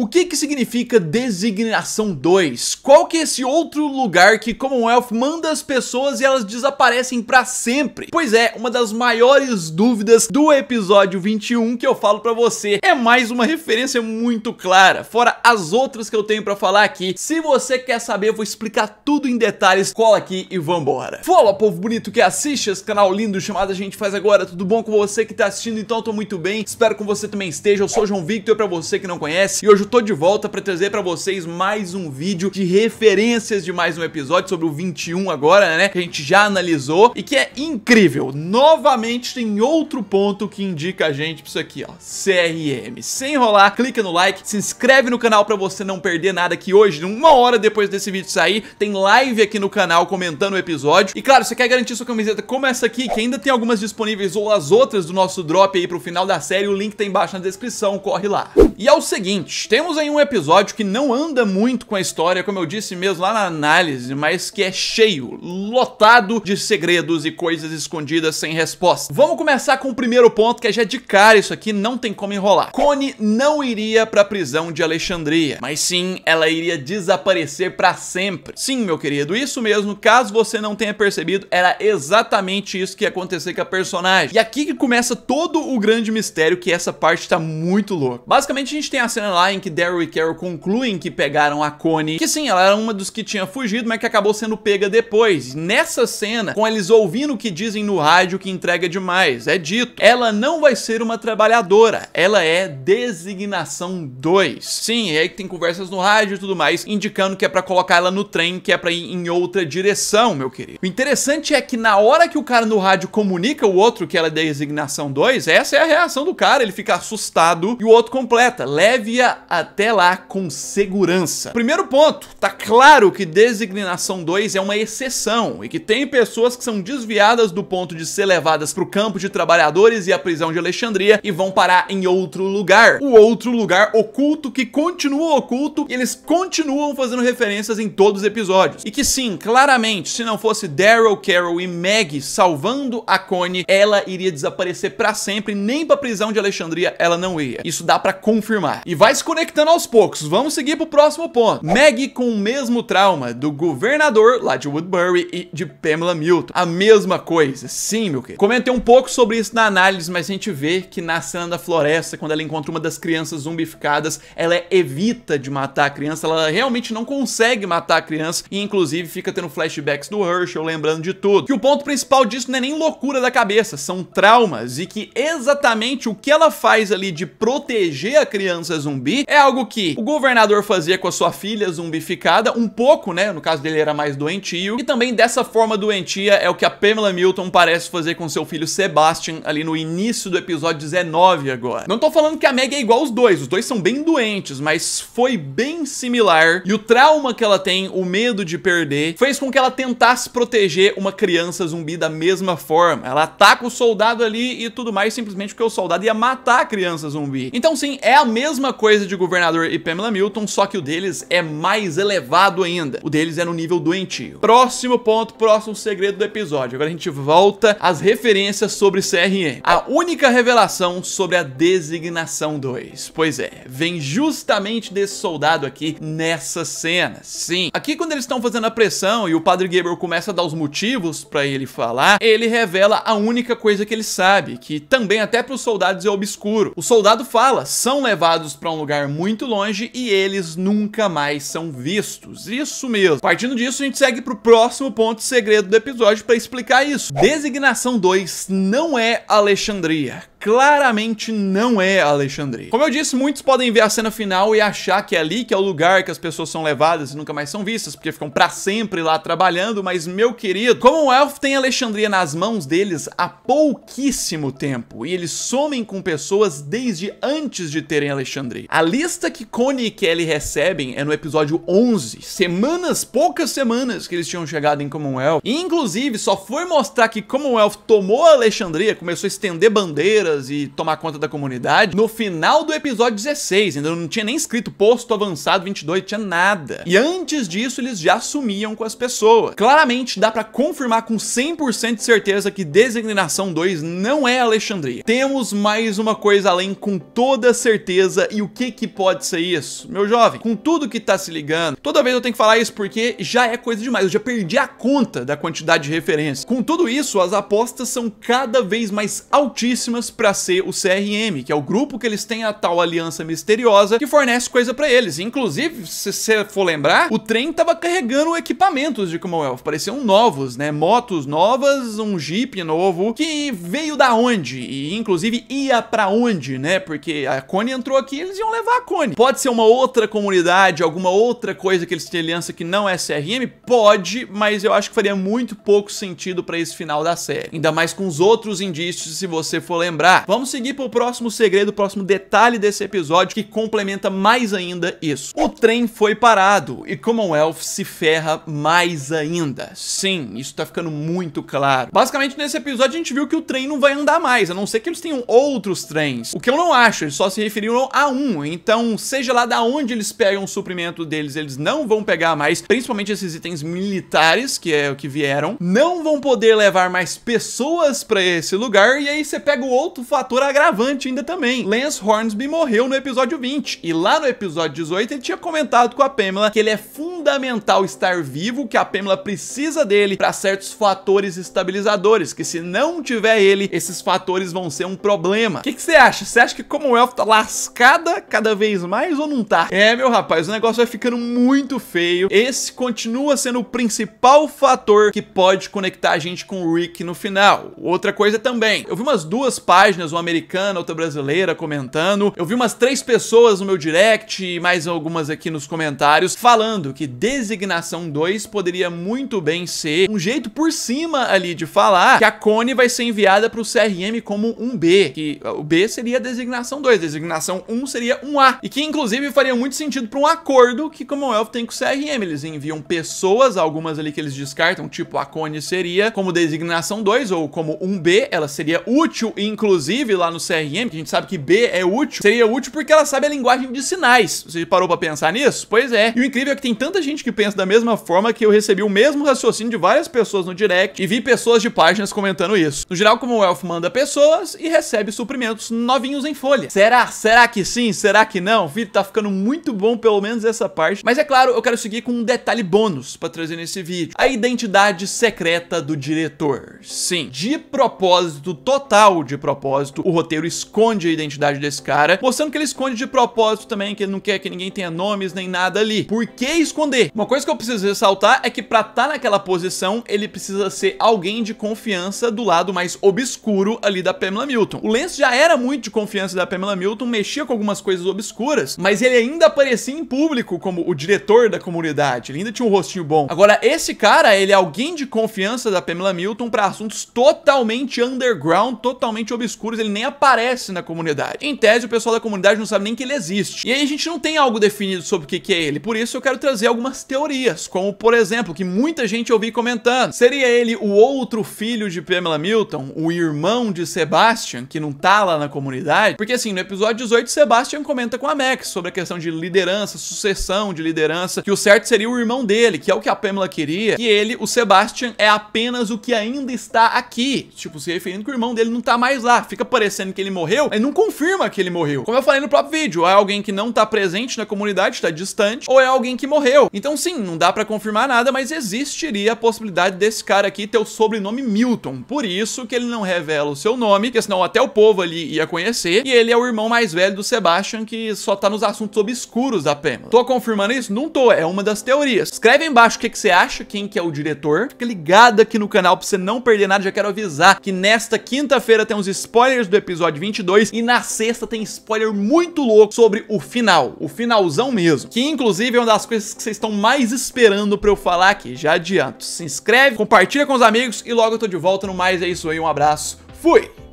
O que que significa Designação 2? Qual que é esse outro lugar que Commonwealth manda as pessoas e elas desaparecem para sempre? Pois é, uma das maiores dúvidas do episódio 21 que eu falo para você. É mais uma referência muito clara, fora as outras que eu tenho para falar aqui. Se você quer saber, eu vou explicar tudo em detalhes, cola aqui e vambora. Fala, povo bonito que assiste esse canal lindo chamado A Gente Faz Agora. Tudo bom com você que tá assistindo? Então eu tô muito bem, espero que você também esteja. Eu sou o João Victor, para você que não conhece, e hoje eu tô de volta para trazer para vocês mais um vídeo de referências de mais um episódio sobre o 21 agora, né? Que a gente já analisou e que é incrível. Novamente tem outro ponto que indica a gente pra isso aqui, ó. CRM. Sem enrolar, clica no like, se inscreve no canal para você não perder nada que hoje, uma hora depois desse vídeo sair, tem live aqui no canal comentando o episódio. E claro, você quer garantir sua camiseta como essa aqui, que ainda tem algumas disponíveis ou as outras do nosso drop aí pro final da série, o link tá embaixo na descrição, corre lá. E é o seguinte, tem temos aí um episódio que não anda muito com a história, como eu disse mesmo lá na análise, mas que é cheio, lotado de segredos e coisas escondidas sem resposta. Vamos começar com o primeiro ponto, que é já de cara isso aqui, não tem como enrolar. Cone não iria pra prisão de Alexandria, mas sim, ela iria desaparecer para sempre. Sim, meu querido, isso mesmo, caso você não tenha percebido, era exatamente isso que ia acontecer com a personagem. E aqui que começa todo o grande mistério, que essa parte tá muito louca. Basicamente, a gente tem a cena lá em que Daryl e Carol concluem que pegaram a Connie, que sim, ela era uma dos que tinha fugido, mas que acabou sendo pega depois. Nessa cena, com eles ouvindo o que dizem no rádio que entrega demais, é dito, ela não vai ser uma trabalhadora, ela é designação 2. Sim, e aí tem conversas no rádio e tudo mais, indicando que é para colocar ela no trem, que é para ir em outra direção, meu querido. O interessante é que na hora que o cara no rádio comunica o outro que ela é designação 2, essa é a reação do cara, ele fica assustado e o outro completa, leve-a até lá com segurança. Primeiro ponto, tá claro que designação 2 é uma exceção e que tem pessoas que são desviadas do ponto de ser levadas para o campo de trabalhadores e a prisão de Alexandria e vão parar em outro lugar. O outro lugar oculto que continua oculto e eles continuam fazendo referências em todos os episódios. E que sim, claramente, se não fosse Daryl, Carol e Maggie salvando a Connie, ela iria desaparecer para sempre, nem para a prisão de Alexandria ela não ia. Isso dá para confirmar. E vai se conectar conectando aos poucos. Vamos seguir pro próximo ponto. Maggie com o mesmo trauma do governador lá de Woodbury e de Pamela Milton. A mesma coisa, sim, meu querido. Comentei um pouco sobre isso na análise, mas a gente vê que na cena da floresta, quando ela encontra uma das crianças zumbificadas, ela evita de matar a criança, ela realmente não consegue matar a criança e inclusive fica tendo flashbacks do Herschel, lembrando de tudo. Que o ponto principal disso não é nem loucura da cabeça, são traumas e que exatamente o que ela faz ali de proteger a criança zumbi é algo que o governador fazia com a sua filha zumbificada, um pouco, né? No caso dele era mais doentio. E também dessa forma doentia é o que a Pamela Milton parece fazer com seu filho Sebastian ali no início do episódio 19 agora. Não tô falando que a Meg é igual aos dois, os dois são bem doentes, mas foi bem similar. E o trauma que ela tem, o medo de perder, fez com que ela tentasse proteger uma criança zumbi da mesma forma. Ela ataca o soldado ali e tudo mais, simplesmente porque o soldado ia matar a criança zumbi. Então sim, é a mesma coisa de governador e Pamela Milton, só que o deles é mais elevado ainda. O deles é no nível doentio. Próximo ponto, próximo segredo do episódio. Agora a gente volta às referências sobre CRM. A única revelação sobre a designação 2. Pois é, vem justamente desse soldado aqui nessa cena. Sim. Aqui quando eles estão fazendo a pressão e o Padre Gabriel começa a dar os motivos para ele falar, ele revela a única coisa que ele sabe, que também até para os soldados é obscuro. O soldado fala: "São levados para um lugar muito longe e eles nunca mais são vistos. Isso mesmo. Partindo disso, a gente segue pro próximo ponto segredo do episódio para explicar isso. Designação 2 não é Alexandria claramente não é Alexandria. Como eu disse, muitos podem ver a cena final e achar que é ali que é o lugar que as pessoas são levadas e nunca mais são vistas, porque ficam para sempre lá trabalhando, mas meu querido, como o Elf tem Alexandria nas mãos deles há pouquíssimo tempo e eles somem com pessoas desde antes de terem Alexandria. A lista que Connie e Kelly recebem é no episódio 11, semanas, poucas semanas que eles tinham chegado em Commonwealth. E, inclusive, só foi mostrar que Commonwealth tomou Alexandria, começou a estender bandeiras e tomar conta da comunidade no final do episódio 16. Ainda não tinha nem escrito posto avançado 22, tinha nada. E antes disso, eles já sumiam com as pessoas. Claramente, dá para confirmar com 100% de certeza que Designação 2 não é Alexandria. Temos mais uma coisa além com toda certeza. E o que que pode ser isso? Meu jovem, com tudo que tá se ligando, toda vez eu tenho que falar isso porque já é coisa demais. Eu já perdi a conta da quantidade de referências. Com tudo isso, as apostas são cada vez mais altíssimas para ser o CRM, que é o grupo que eles têm a tal aliança misteriosa que fornece coisa para eles. Inclusive, se você for lembrar, o trem tava carregando equipamentos de Commonwealth, pareciam novos, né? Motos novas, um Jeep novo, que veio da onde? E inclusive ia para onde, né? Porque a Cone entrou aqui, eles iam levar a Cone. Pode ser uma outra comunidade, alguma outra coisa que eles têm aliança que não é CRM? Pode, mas eu acho que faria muito pouco sentido para esse final da série. Ainda mais com os outros indícios, se você for lembrar Vamos seguir pro próximo segredo, próximo detalhe desse episódio que complementa mais ainda isso. O trem foi parado e Commonwealth se ferra mais ainda. Sim, isso tá ficando muito claro. Basicamente nesse episódio a gente viu que o trem não vai andar mais, a não ser que eles tenham outros trens. O que eu não acho, eles só se referiram a um. Então, seja lá da onde eles pegam o suprimento deles, eles não vão pegar mais, principalmente esses itens militares, que é o que vieram. Não vão poder levar mais pessoas para esse lugar e aí você pega o outro outro fator agravante ainda também. Lance Hornsby morreu no episódio 20, e lá no episódio 18 ele tinha comentado com a Pamela que ele é fundamental estar vivo, que a Pamela precisa dele para certos fatores estabilizadores, que se não tiver ele, esses fatores vão ser um problema. O que você acha? Você acha que Commonwealth tá lascada cada vez mais ou não tá? É, meu rapaz, o negócio vai ficando muito feio. Esse continua sendo o principal fator que pode conectar a gente com o Rick no final. Outra coisa também, eu vi umas duas páginas páginas, uma americana, outra brasileira comentando. Eu vi umas três pessoas no meu direct e mais algumas aqui nos comentários falando que Designação 2 poderia muito bem ser um jeito por cima ali de falar que a Cone vai ser enviada pro CRM como um B, que o B seria Designação 2, Designação 1 seria um A, e que inclusive faria muito sentido para um acordo que Commonwealth tem com o CRM. Eles enviam pessoas, algumas ali que eles descartam, tipo a Cone seria como Designação 2 ou como um B, ela seria útil, inclusive inclusive, lá no CRM, que a gente sabe que B é útil, seria útil porque ela sabe a linguagem de sinais. Você parou pra pensar nisso? Pois é. E o incrível é que tem tanta gente que pensa da mesma forma que eu recebi o mesmo raciocínio de várias pessoas no direct e vi pessoas de páginas comentando isso. No geral, como o Elf manda pessoas e recebe suprimentos novinhos em folha. Será? Será que sim? Será que não? Vídeo tá ficando muito bom, pelo menos essa parte. Mas é claro, eu quero seguir com um detalhe bônus pra trazer nesse vídeo. A identidade secreta do diretor. Sim, de propósito total de propósito propósito. O roteiro esconde a identidade desse cara, mostrando que ele esconde de propósito também, que ele não quer que ninguém tenha nomes nem nada ali. Por que esconder? Uma coisa que eu preciso ressaltar é que pra estar tá naquela posição, ele precisa ser alguém de confiança do lado mais obscuro ali da Pamela Milton. O Lance já era muito de confiança da Pamela Milton, mexia com algumas coisas obscuras, mas ele ainda aparecia em público como o diretor da comunidade, ele ainda tinha um rostinho bom. Agora, esse cara, ele é alguém de confiança da Pamela Milton para assuntos totalmente underground, totalmente obscuros obscuros, ele nem aparece na comunidade. Em tese, o pessoal da comunidade não sabe nem que ele existe. E aí a gente não tem algo definido sobre o que, que é ele. Por isso eu quero trazer algumas teorias, como por exemplo, que muita gente ouvi comentando. Seria ele o outro filho de Pamela Milton, o irmão de Sebastian, que não tá lá na comunidade? Porque assim, no episódio 18, Sebastian comenta com a Max sobre a questão de liderança, sucessão de liderança, que o certo seria o irmão dele, que é o que a Pamela queria, e ele, o Sebastian, é apenas o que ainda está aqui. Tipo, se referindo que o irmão dele não tá mais lá fica parecendo que ele morreu, mas não confirma que ele morreu. Como eu falei no próprio vídeo, é alguém que não tá presente na comunidade, tá distante, ou é alguém que morreu. Então sim, não dá pra confirmar nada, mas existiria a possibilidade desse cara aqui ter o sobrenome Milton. Por isso que ele não revela o seu nome, porque senão até o povo ali ia conhecer. E ele é o irmão mais velho do Sebastian, que só tá nos assuntos obscuros da Pamela. Tô confirmando isso? Não tô, é uma das teorias. Escreve aí embaixo o que, que você acha, quem que é o diretor. Fica ligado aqui no canal pra você não perder nada, já quero avisar que nesta quinta-feira tem uns spoilers do episódio 22 e na sexta tem spoiler muito louco sobre o final, o finalzão mesmo, que inclusive é uma das coisas que vocês estão mais esperando pra eu falar aqui, já adianto. Se inscreve, compartilha com os amigos e logo eu tô de volta no mais, é isso aí, um abraço, fui!